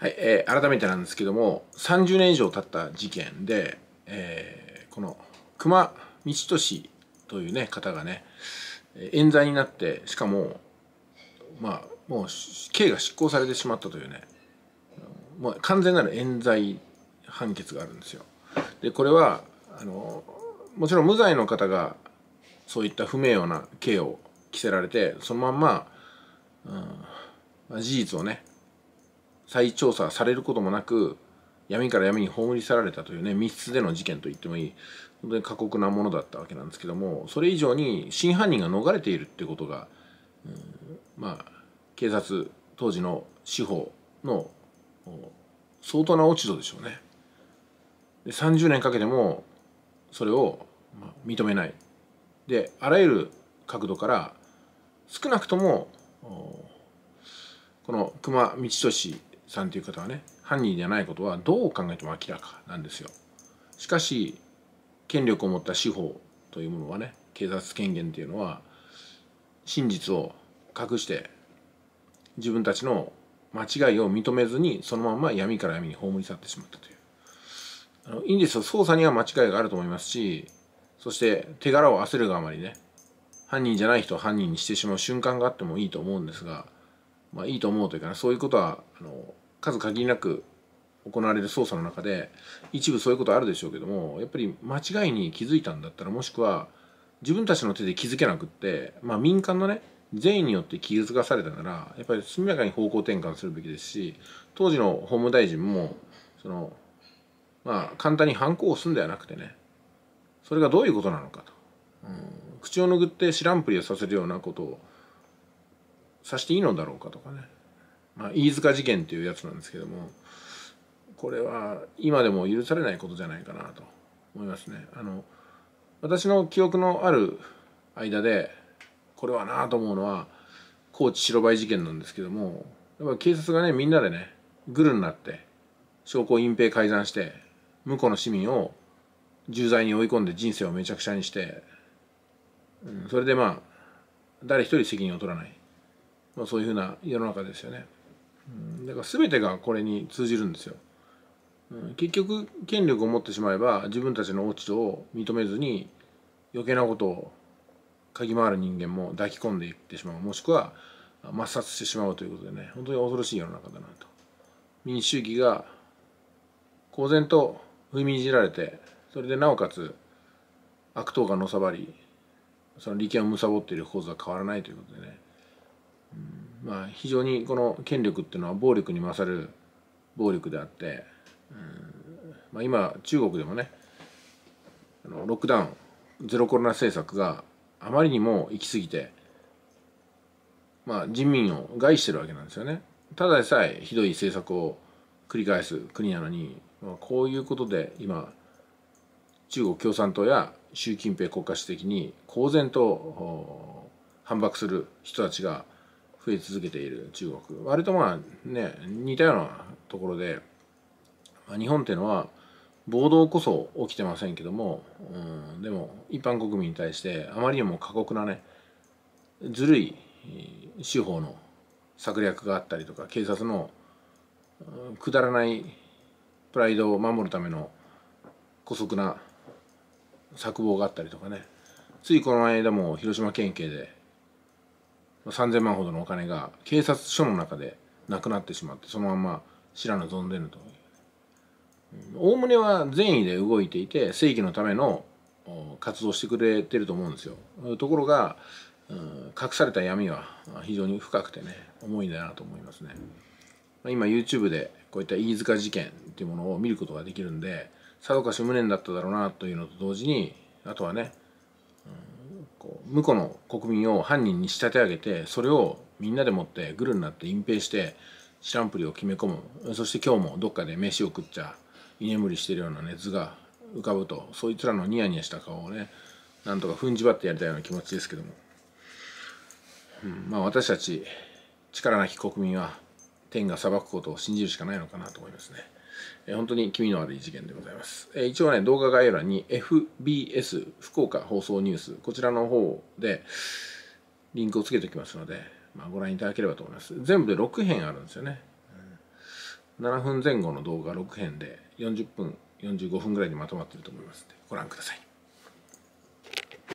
はい、えー、改めてなんですけども30年以上経った事件で、えー、この熊道俊というね方がね冤罪になってしかもまあもう刑が執行されてしまったというねもう完全なる冤罪判決があるんですよ。でこれはあのもちろん無罪の方がそういった不名誉な刑を着せられてそのまんま、うん、事実をね再調査されることもなく闇から闇に葬り去られたというね密室での事件と言ってもいい本当に過酷なものだったわけなんですけどもそれ以上に真犯人が逃れているっていうことが、うん、まあ警察当時の司法の相当な落ち度でしょうね。で30年かけてもそれを認めない。であらゆる角度から少なくともこの熊道俊さんという方はね犯人じゃないことはどう考えても明らかなんですよ。しかし権力を持った司法というものはね警察権限というのは真実を隠して自分たちの間違いを認めずにそのまま闇から闇に葬り去ってしまったという。あのいいんですよ捜査には間違いがあると思いますしそして手柄を焦るがあまりね犯人じゃない人を犯人にしてしまう瞬間があってもいいと思うんですが、まあ、いいと思うというか、ね、そういうことはあの数限りなく行われる捜査の中で一部そういうことあるでしょうけどもやっぱり間違いに気づいたんだったらもしくは自分たちの手で気づけなくって、まあ、民間のね善意によって気づかされたならやっぱり速やかに方向転換するべきですし当時の法務大臣もそのまあ簡単に反抗をするんではなくてねそれがどういうことなのかと、うん、口を拭って知らんぷりをさせるようなことをさしていいのだろうかとかねまあ、飯塚事件っていうやつなんですけどもこれは今でも許されないことじゃないかなと思いますね。あの私の記憶のある間でこれはなあと思うのは高知白バイ事件なんですけどもやっぱ警察がねみんなでねグルになって証拠隠蔽改ざんして向こうの市民を重罪に追い込んで人生をめちゃくちゃにして、うん、それでまあ誰一人責任を取らない、まあ、そういうふうな世の中ですよね。だから全てがこれに通じるんですよ。結局権力を持ってしまえば自分たちの落ち度を認めずに余計なことを嗅ぎ回る人間も抱き込んでいってしまうもしくは抹殺してしまうということでね本当に恐ろしい世の中だなと民主主義が公然と踏みにじられてそれでなおかつ悪党がのさばりその利権をむさぼっている構図は変わらないということでねまあ、非常にこの権力っていうのは暴力に勝る暴力であって、うんまあ、今中国でもねロックダウンゼロコロナ政策があまりにも行き過ぎて、まあ、人民を害してるわけなんですよね。ただでさえひどい政策を繰り返す国なのに、まあ、こういうことで今中国共産党や習近平国家主席に公然と反駁する人たちが増え続けている中国割とまあね似たようなところで、まあ、日本っていうのは暴動こそ起きてませんけども、うん、でも一般国民に対してあまりにも過酷なねずるい司法の策略があったりとか警察のくだらないプライドを守るための姑息な策謀があったりとかねついこの間も広島県警で3,000万ほどのお金が警察署の中でなくなってしまってそのまま知らぬ存ぜぬとおおむねは善意で動いていて正義のための活動してくれてると思うんですよところが隠された闇は非常に深くてね重いんだなと思いますね今 YouTube でこういった飯塚事件っていうものを見ることができるんでさぞかし無念だっただろうなというのと同時にあとはねこう婿の国民を犯人に仕立て上げてそれをみんなでもってグルになって隠蔽して知らんぷりを決め込むそして今日もどっかで飯を食っちゃ居眠りしてるような熱が浮かぶとそいつらのニヤニヤした顔をねなんとか踏んじばってやりたいような気持ちですけども、うん、まあ私たち力なき国民は天が裁くことを信じるしかないのかなと思いますね。えー、本当に気味の悪い事件でございます。えー、一応ね、動画概要欄に FBS 福岡放送ニュース、こちらの方でリンクをつけておきますので、まあ、ご覧いただければと思います。全部で6編あるんですよね。7分前後の動画6編で40分、45分ぐらいにまとまっていると思いますので、ご覧ください。